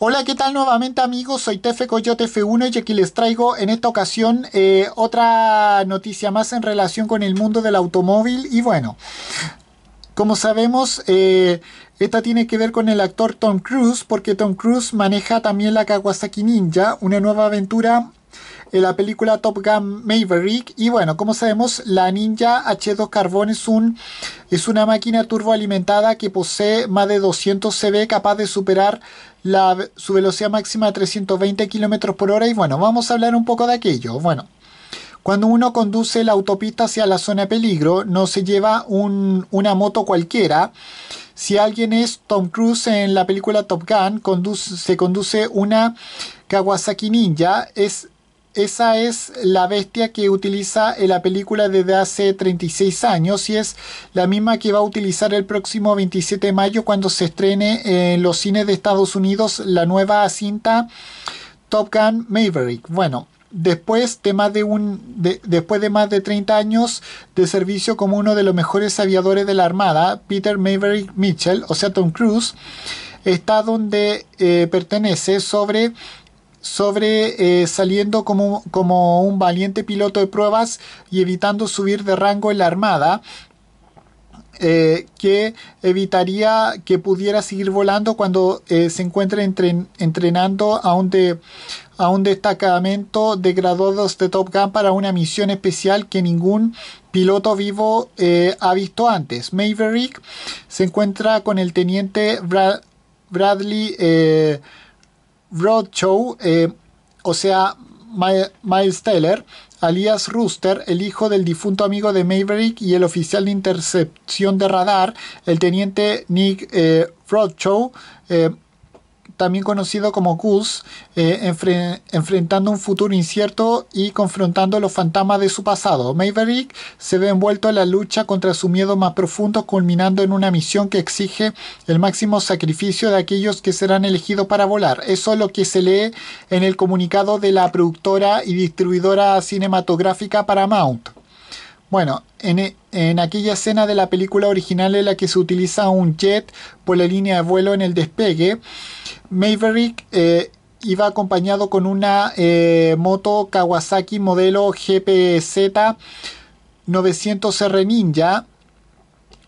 Hola, ¿qué tal nuevamente amigos? Soy Tefe Coyote F1 y aquí les traigo en esta ocasión eh, otra noticia más en relación con el mundo del automóvil y bueno, como sabemos... Eh, esta tiene que ver con el actor Tom Cruise, porque Tom Cruise maneja también la Kawasaki Ninja, una nueva aventura en eh, la película Top Gun Maverick y bueno, como sabemos, la Ninja H2 Carbon es, un, es una máquina turboalimentada que posee más de 200 CV capaz de superar la, su velocidad máxima de 320 km por hora y bueno, vamos a hablar un poco de aquello. Bueno, cuando uno conduce la autopista hacia la zona de peligro, no se lleva una moto cualquiera. Si alguien es Tom Cruise en la película Top Gun, se conduce una Kawasaki Ninja, es esa es la bestia que utiliza en la película desde hace 36 años y es la misma que va a utilizar el próximo 27 de mayo cuando se estrene en los cines de Estados Unidos la nueva cinta Top Gun Maverick. Bueno, después de más de un después de más de 30 años de servicio como uno de los mejores aviadores de la armada, Peter Maverick Mitchell, o sea Tom Cruise, está donde eh, pertenece sobre sobre eh, saliendo como, un valiente piloto de pruebas y evitando subir de rango en la Armada, eh, que evitaría que pudiera seguir volando cuando eh, se encuentre entrenando a un, a un destacamento de graduados de Top Gun para una misión especial que ningún piloto vivo ha visto antes. Maverick se encuentra con el teniente Bradley. Roadshow, eh, o sea, Miles Taylor... alias Rooster, el hijo del difunto amigo de Maverick y el oficial de intercepción de radar, el teniente Nick eh, también conocido como Goose, eh, enfrentando un futuro incierto y confrontando los fantasmas de su pasado. Maverick se ve envuelto en la lucha contra su miedo más profundo, culminando en una misión que exige el máximo sacrificio de aquellos que serán elegidos para volar. Eso es lo que se lee en el comunicado de la productora y distribuidora cinematográfica Paramount. Bueno, e, en, aquella escena de la película original en la que se utiliza un jet por la línea de vuelo en el despegue, Maverick eh, iba acompañado con una eh, moto Kawasaki modelo GPZ 900R Ninja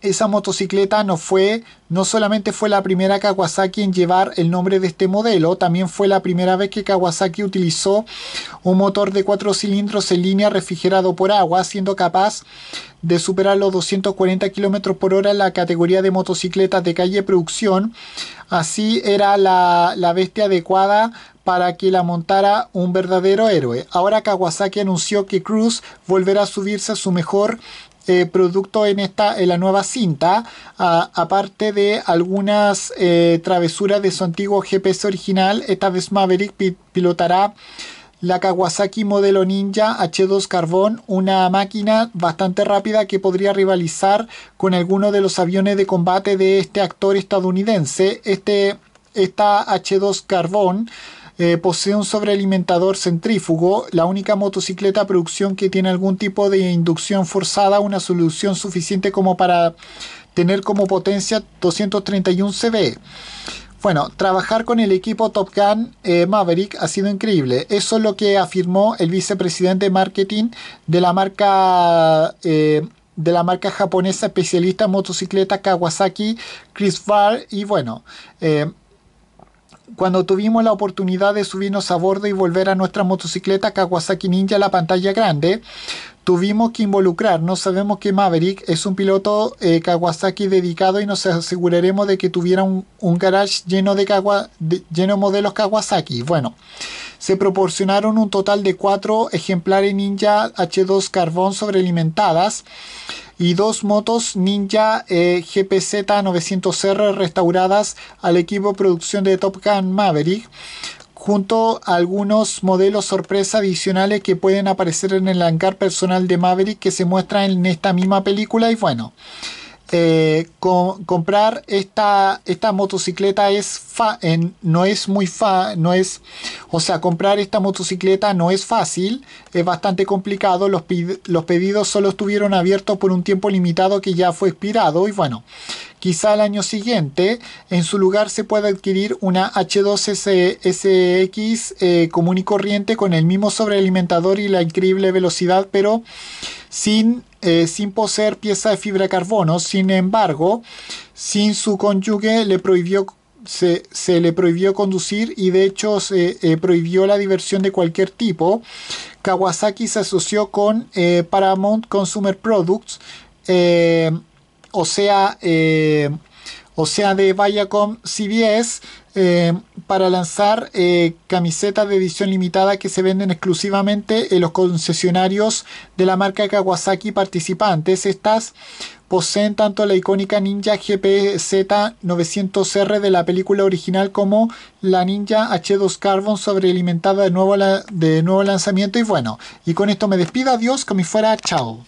esa motocicleta no fue, no solamente fue la primera Kawasaki en llevar el nombre de este modelo, también fue la primera vez que Kawasaki utilizó un motor de cuatro cilindros en línea refrigerado por agua, siendo capaz de superar los 240 km por hora en la categoría de motocicletas de calle producción. Así era la, la bestia adecuada para que la montara un verdadero héroe. Ahora Kawasaki anunció que Cruz volverá a subirse a su mejor eh, producto en esta en la nueva cinta, aparte de algunas eh, travesuras de su antiguo GPS original, esta vez Maverick pilotará la Kawasaki modelo Ninja H2 Carbón, una máquina bastante rápida que podría rivalizar con alguno de los aviones de combate de este actor estadounidense. Este, esta H2 Carbón eh, posee un sobrealimentador centrífugo, la única motocicleta a producción que tiene algún tipo de inducción forzada, una solución suficiente como para tener como potencia 231 CV. Bueno, trabajar con el equipo Top Gun eh, Maverick ha sido increíble. Eso es lo que afirmó el vicepresidente de marketing de la marca eh, de la marca japonesa especialista en motocicleta Kawasaki, Chris Barr. Y bueno, cuando tuvimos la oportunidad de subirnos a bordo y volver a nuestra motocicleta Kawasaki Ninja la pantalla grande, tuvimos que involucrarnos. Sabemos que Maverick es un piloto eh, Kawasaki dedicado y nos aseguraremos de que tuviera un, garage lleno de, modelos Kawasaki. Bueno, se proporcionaron un total de cuatro ejemplares Ninja H2 carbón sobrealimentadas y dos motos Ninja eh, GPZ 900R restauradas al equipo de producción de Top Gun Maverick junto a algunos modelos sorpresa adicionales que pueden aparecer en el hangar personal de Maverick que se muestra en esta misma película y bueno eh, comprar esta, esta motocicleta es no es muy fa no es o sea comprar esta motocicleta no es fácil es bastante complicado los, los pedidos solo estuvieron abiertos por un tiempo limitado que ya fue expirado y bueno quizá el año siguiente en su lugar se pueda adquirir una H2SX eh, común y corriente con el mismo sobrealimentador y la increíble velocidad pero sin eh, sin poseer pieza de fibra de carbono. Sin embargo, sin su cónyuge le prohibió se, le prohibió conducir y de hecho se eh, prohibió la diversión de cualquier tipo. Kawasaki se asoció con eh, Paramount Consumer Products, o sea, o sea de Viacom CBS, eh, para lanzar eh, camisetas de edición limitada que se venden exclusivamente en los concesionarios de la marca Kawasaki participantes. Estas poseen tanto la icónica Ninja GPZ-900R de la película original como la Ninja H2 Carbon sobrealimentada de nuevo, de nuevo lanzamiento. Y bueno, y con esto me despido. Adiós, que me fuera. Chao.